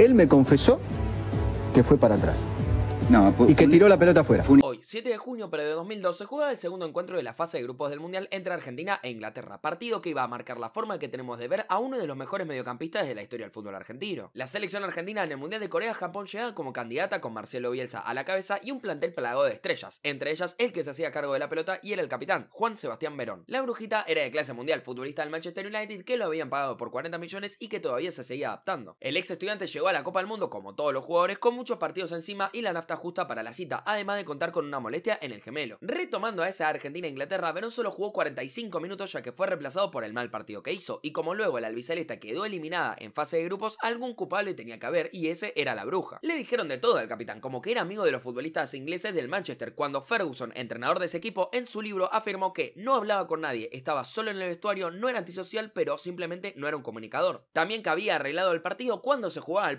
Él me confesó que fue para atrás. No, y que tiró la pelota afuera. Hoy, 7 de junio pero de 2012, juega el segundo encuentro de la fase de grupos del Mundial entre Argentina e Inglaterra, partido que iba a marcar la forma que tenemos de ver a uno de los mejores mediocampistas de la historia del fútbol argentino. La selección argentina en el Mundial de Corea-Japón llega como candidata con Marcelo Bielsa a la cabeza y un plantel plagado de estrellas, entre ellas el que se hacía cargo de la pelota y era el capitán, Juan Sebastián Verón. La brujita era de clase mundial, futbolista del Manchester United que lo habían pagado por 40 millones y que todavía se seguía adaptando. El ex estudiante llegó a la Copa del Mundo como todos los jugadores con muchos partidos encima y la nafta justa para la cita, además de contar con una molestia en el gemelo. Retomando a esa Argentina-Inglaterra, Verón solo jugó 45 minutos ya que fue reemplazado por el mal partido que hizo, y como luego la albiceleste quedó eliminada en fase de grupos, algún culpable tenía que haber, y ese era la bruja. Le dijeron de todo al capitán, como que era amigo de los futbolistas ingleses del Manchester, cuando Ferguson, entrenador de ese equipo, en su libro afirmó que no hablaba con nadie, estaba solo en el vestuario, no era antisocial, pero simplemente no era un comunicador. También que había arreglado el partido cuando se jugaba al